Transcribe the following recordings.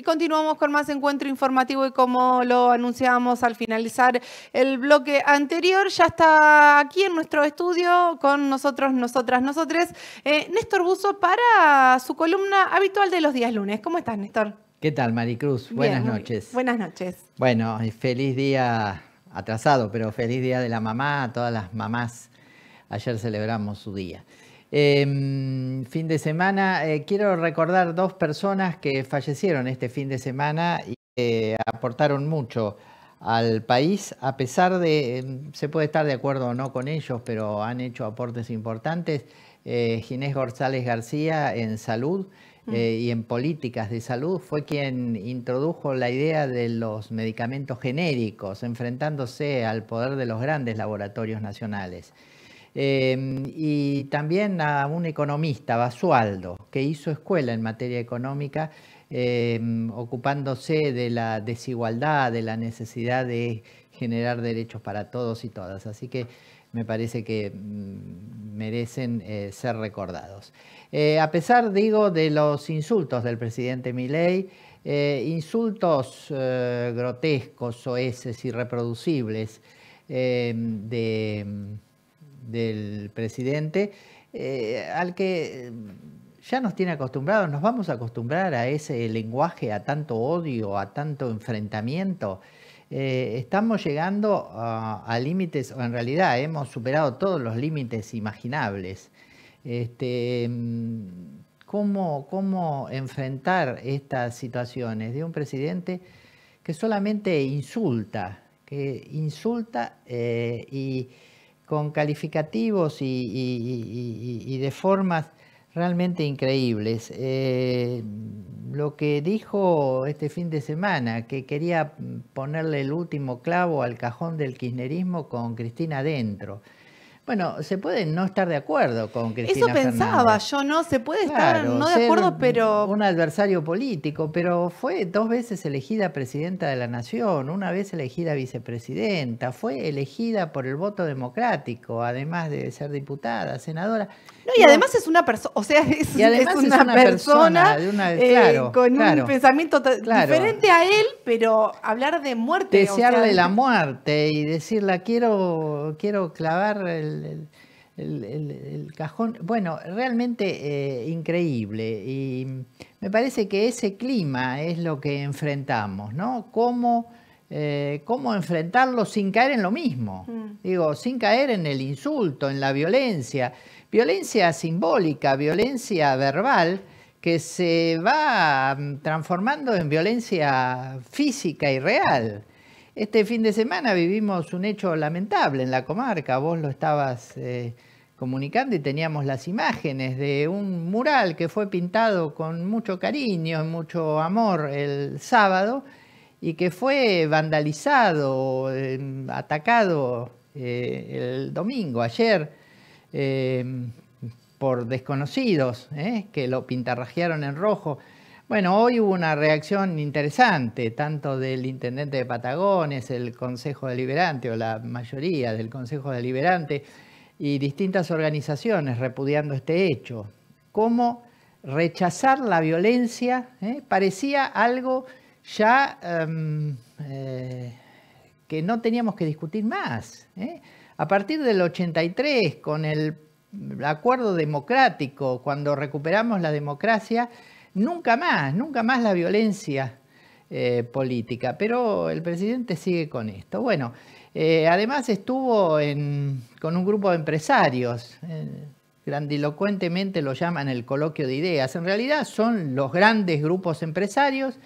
Y continuamos con más encuentro informativo y como lo anunciábamos al finalizar el bloque anterior, ya está aquí en nuestro estudio con nosotros, nosotras, nosotres, eh, Néstor Buzo para su columna habitual de los días lunes. ¿Cómo estás, Néstor? ¿Qué tal, Maricruz? buenas noches. Buenas noches. Bueno, feliz día atrasado, pero feliz día de la mamá a todas las mamás. Ayer celebramos su día. Em, fin de semana, eh, quiero recordar dos personas que fallecieron este fin de semana y aportaron mucho al país, a pesar de, em, se puede estar de acuerdo o no con ellos, pero han hecho aportes importantes. Eh, Ginés González García en salud mm. eh, y en políticas de salud fue quien introdujo la idea de los medicamentos genéricos, enfrentándose al poder de los grandes laboratorios nacionales. Em, y también a un economista, Basualdo, que hizo escuela en materia económica, em, ocupándose de la desigualdad, de la necesidad de generar derechos para todos y todas. Así que me parece que mm, merecen eh, ser recordados. Eh, a pesar, digo, de los insultos del presidente Milei, eh, insultos grotescos, soeces, irreproducibles, em, de del presidente, eh, al que eh, ya nos tiene acostumbrados, nos vamos a acostumbrar a ese lenguaje, a tanto odio, a tanto enfrentamiento. Eh, estamos llegando a límites, o en realidad hemos superado todos los límites imaginables. Este, ¿cómo, ¿Cómo enfrentar estas situaciones de un presidente que solamente insulta, que insulta y con calificativos y, de formas realmente increíbles. Eh, lo que dijo este fin de semana, que quería ponerle el último clavo al cajón del kirchnerismo con Cristina dentro. Bueno, se puede no estar de acuerdo con Cristina Eso pensaba yo, ¿no? Se puede estar no de acuerdo, pero... Un adversario político, pero fue dos veces elegida presidenta de la Nación, una vez elegida vicepresidenta, fue elegida por el voto democrático, además de ser diputada, senadora. No, y además es una persona, o sea, es, una, persona, eh, con un pensamiento diferente a él, pero hablar de muerte. Desearle la muerte y decirla, quiero, quiero clavar el el, cajón. Bueno, realmente eh, increíble. Y me parece que ese clima es lo que enfrentamos, ¿no? ¿Cómo, eh, cómo enfrentarlo sin caer en lo mismo? Mm. Digo, sin caer en el insulto, en la violencia. Violencia simbólica, violencia verbal que se va mm, transformando en violencia física y real. Este fin de semana vivimos un hecho lamentable en la comarca, vos lo estabas eh, comunicando y teníamos las imágenes de un mural que fue pintado con mucho cariño, mucho amor el sábado y que fue vandalizado, em, atacado eh, el domingo, ayer, em, por desconocidos eh, que lo pintarrajearon en rojo. Bueno, hoy hubo una reacción interesante, tanto del intendente de Patagones, el Consejo Deliberante o la mayoría del Consejo Deliberante y distintas organizaciones repudiando este hecho. Cómo rechazar la violencia ¿eh? parecía algo ya em, eh, que no teníamos que discutir más. ¿eh? A partir del 83, con el acuerdo democrático, cuando recuperamos la democracia, nunca más, nunca más la violencia eh, política. Pero el presidente sigue con esto. Bueno, eh, además estuvo con un grupo de empresarios. Eh, grandilocuentemente lo llaman el coloquio de ideas. En realidad son los grandes grupos empresarios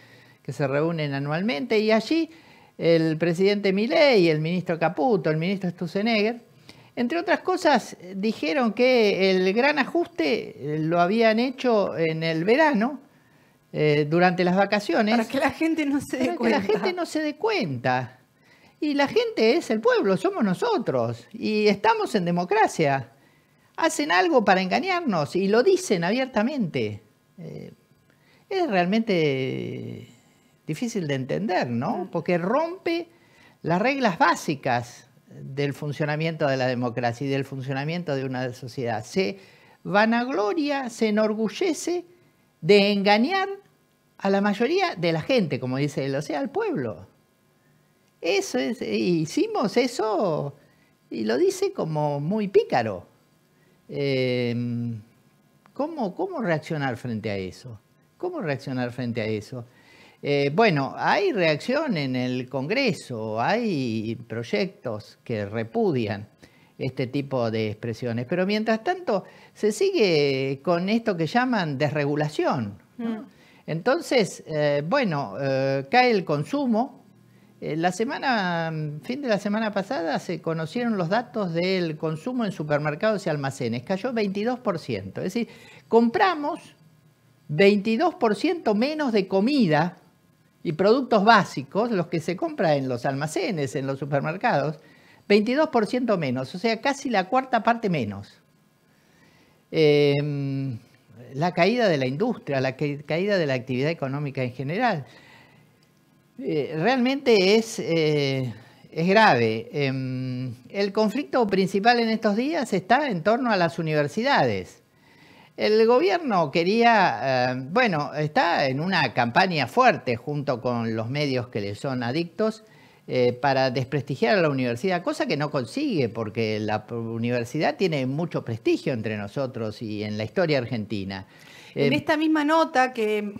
que se reúnen anualmente y allí el presidente Milei, el ministro Caputo, el ministro Stusenegger entre otras cosas, eh, dijeron que el gran ajuste eh, lo habían hecho en el verano, eh, durante las vacaciones. Para que la gente no se para que la gente no se dé cuenta. Y la gente es el pueblo, somos nosotros. Y estamos en democracia. Hacen algo para engañarnos y lo dicen abiertamente. es realmente difícil de entender, ¿no? Porque rompe las reglas básicas del funcionamiento de la democracia y del funcionamiento de una sociedad. Se vanagloria, se enorgullece de engañar a la mayoría de la gente, como dice él, o sea, al pueblo. Eso es, eh, hicimos eso y lo dice como muy pícaro. Em, ¿Cómo reaccionar frente a eso? ¿Cómo reaccionar frente a eso? Eh, bueno, hay reacción en el Congreso, hay proyectos que repudian este tipo de expresiones, pero mientras tanto se sigue con esto que llaman desregulación. Mm. Entonces, eh, bueno, eh, cae el consumo. la semana, mm, fin de la semana pasada se conocieron los datos del consumo en supermercados y almacenes, cayó 22%. Es decir, compramos 22% menos de comida y productos básicos, los que se compran en los almacenes, en los supermercados, 22% menos, o sea, casi la cuarta parte menos. Em, la caída de la industria, la caída de la actividad económica en general. Eh, realmente es, eh, es grave. Em, el conflicto principal en estos días está en torno a las universidades. El gobierno quería, eh, bueno, está en una campaña fuerte junto con los medios que le son adictos eh, para desprestigiar a la universidad, cosa que no consigue porque la universidad tiene mucho prestigio entre nosotros y en la historia argentina en eh, esta misma nota que,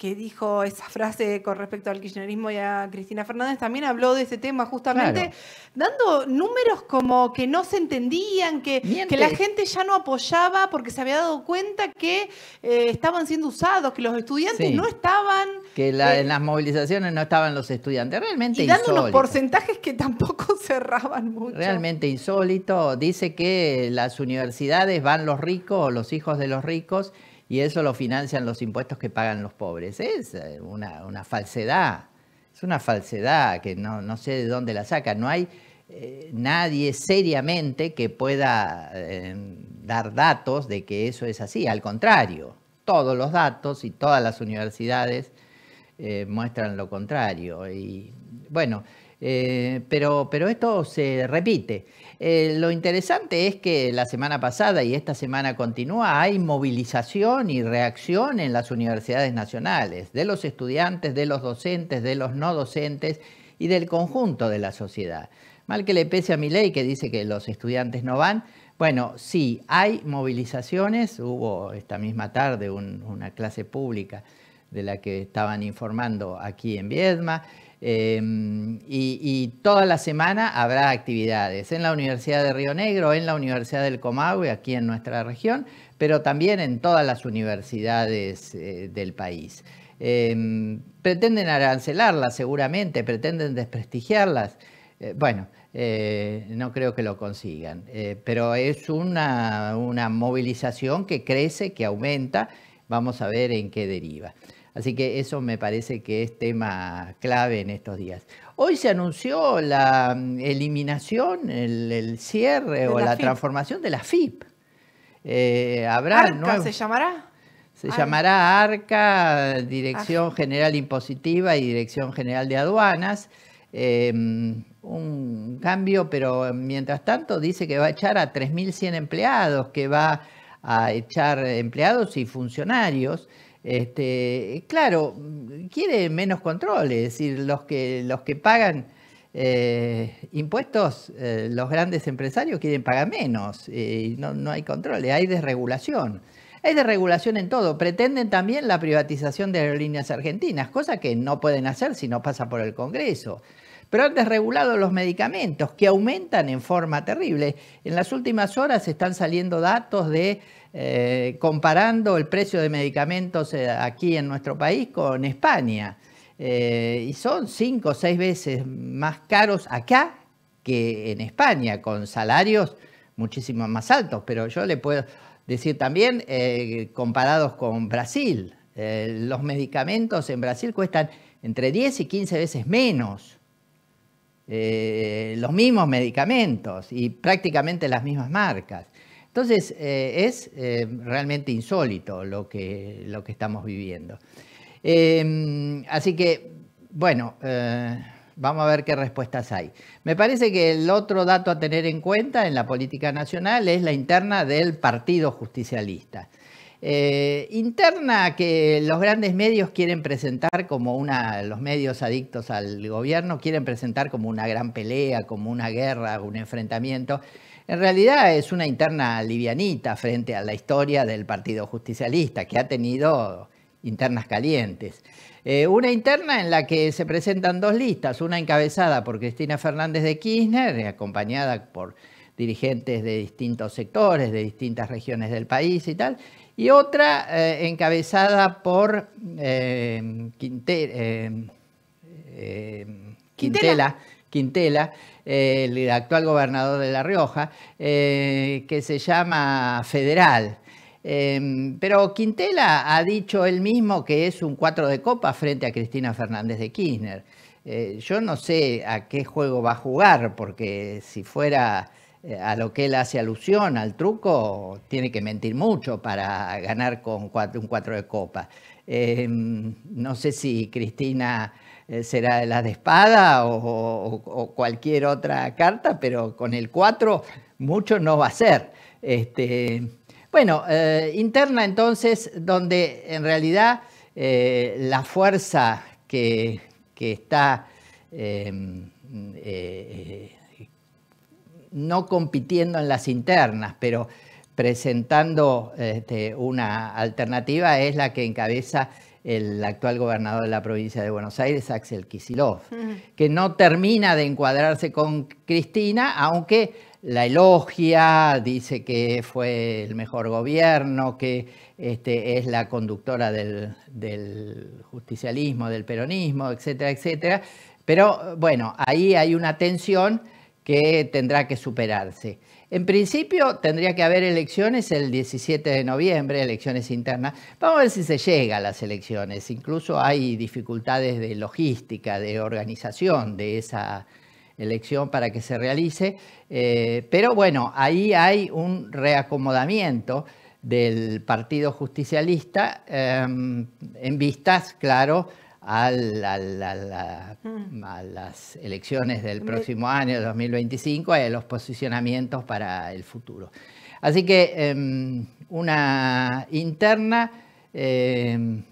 dijo esa frase con respecto al kirchnerismo y a Cristina Fernández, también habló de ese tema justamente, dando números como que no se entendían, que, que, la gente ya no apoyaba porque se había dado cuenta que eh, estaban siendo usados, que los estudiantes no estaban... Que eh, en las movilizaciones no estaban los estudiantes, realmente... Y dando unos porcentajes que tampoco cerraban mucho. Realmente insólito, dice que las universidades van los ricos, los hijos de los ricos, y eso lo financian los impuestos que pagan los pobres. Es eh, una, falsedad, es una falsedad que no, sé de dónde la saca. No hay eh, nadie seriamente que pueda eh, dar datos de que eso es así. Al contrario, todos los datos y todas las universidades muestran lo contrario. Y bueno, eh, pero, esto se repite. Eh, lo interesante es que la semana pasada y esta semana continúa, hay movilización y reacción en las universidades nacionales, de los estudiantes, de los docentes, de los no docentes y del conjunto de la sociedad. Mal que le pese a mi ley que dice que los estudiantes no van, bueno, sí, hay movilizaciones, hubo esta misma tarde una clase pública de la que estaban informando aquí en Viedma. Em, y, toda la semana habrá actividades en la Universidad de Río Negro, en la Universidad del Comahue, aquí en nuestra región, pero también en todas las universidades eh, del país. Em, pretenden arancelarlas seguramente, pretenden desprestigiarlas. Eh, bueno, eh, no creo que lo consigan, pero es una movilización que crece, que aumenta. Vamos a ver en qué deriva. Así que eso me parece que es tema clave en estos días. Hoy se anunció la mm, eliminación, el, cierre o la, transformación de la FIP. Eh, se llamará? Se llamará ARCA, Dirección General Impositiva y Dirección General de Aduanas. Eh, mm, un cambio, pero mientras tanto dice que va a echar a 3.100 empleados, que va a echar empleados y funcionarios. Este, claro, quiere menos controles es decir, los que, los que pagan eh, impuestos, eh, los grandes empresarios quieren pagar menos, eh, no, hay controles, hay desregulación. Hay desregulación en todo. Pretenden también la privatización de aerolíneas argentinas, cosa que no pueden hacer si no pasa por el Congreso. Pero han desregulado los medicamentos, que aumentan en forma terrible. En las últimas horas están saliendo datos de eh, comparando el precio de medicamentos eh, aquí en nuestro país con España. Eh, y son cinco o seis veces más caros acá que en España, con salarios muchísimo más altos. Pero yo le puedo decir también, comparados con Brasil, los medicamentos en Brasil cuestan entre 10 y 15 veces menos. los mismos medicamentos y prácticamente las mismas marcas. Entonces, eh, es eh, realmente insólito lo que, lo que estamos viviendo. Em, así que, bueno, eh, vamos a ver qué respuestas hay. Me parece que el otro dato a tener en cuenta en la política nacional es la interna del Partido Justicialista. Eh, interna que los grandes medios quieren presentar como una, los medios adictos al gobierno quieren presentar como una gran pelea, como una guerra, un enfrentamiento. En realidad es una interna livianita frente a la historia del Partido Justicialista, que ha tenido internas calientes. Eh, una interna en la que se presentan dos listas, una encabezada por Cristina Fernández de Kirchner, acompañada por dirigentes de distintos sectores, de distintas regiones del país y tal, y otra eh, encabezada por eh, eh, Quintela, el actual gobernador de La Rioja, que se llama Federal. Em, pero Quintela ha dicho él mismo que es un cuatro de copa frente a Cristina Fernández de Kirchner. yo no sé a qué juego va a jugar, porque si fuera eh, a lo que él hace alusión al truco, tiene que mentir mucho para ganar con un 4 de copa. Em, no sé si Cristina eh, será la de espada o, cualquier otra carta, pero con el 4 mucho no va a ser. Este, bueno, eh, interna entonces, donde en realidad la fuerza que, está em, no compitiendo en las internas, pero presentando este, una alternativa, es la que encabeza el actual gobernador de la provincia de Buenos Aires, Axel Kisilov, que no termina de encuadrarse con Cristina, aunque la elogia, dice que fue el mejor gobierno, que este, es la conductora del, del justicialismo, del peronismo, etcétera, etcétera. Pero bueno, ahí hay una tensión que tendrá que superarse. En principio tendría que haber elecciones el 17 de noviembre, elecciones internas. Vamos a ver si se llega a las elecciones. Incluso hay dificultades de logística, de organización de esa elección para que se realice. Eh, pero bueno, ahí hay un reacomodamiento del Partido Justicialista em, en vistas, claro, Mm. a, las elecciones del próximo año, 2025, y a los posicionamientos para el futuro. Así que em, una interna em,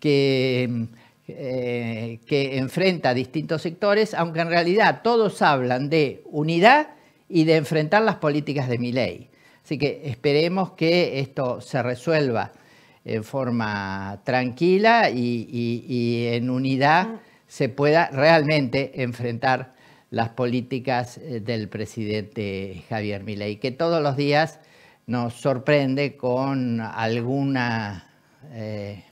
que, em, eh, que enfrenta distintos sectores, aunque en realidad todos hablan de unidad y de enfrentar las políticas de mi ley. Así que esperemos que esto se resuelva en forma tranquila y, en unidad mm. se pueda realmente enfrentar las políticas eh, del presidente Javier Milei, que todos los días nos sorprende con alguna, eh,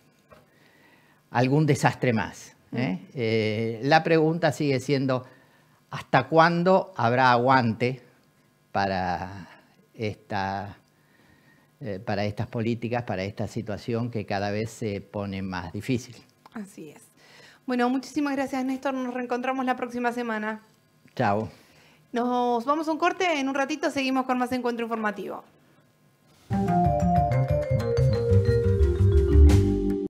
algún desastre más. Mm. ¿eh? la pregunta sigue siendo, ¿hasta cuándo habrá aguante para esta eh, para estas políticas, para esta situación que cada vez se pone más difícil. Así es. Bueno, muchísimas gracias Néstor, nos reencontramos la próxima semana. Chao. Nos vamos a un corte, en un ratito seguimos con más encuentro informativo.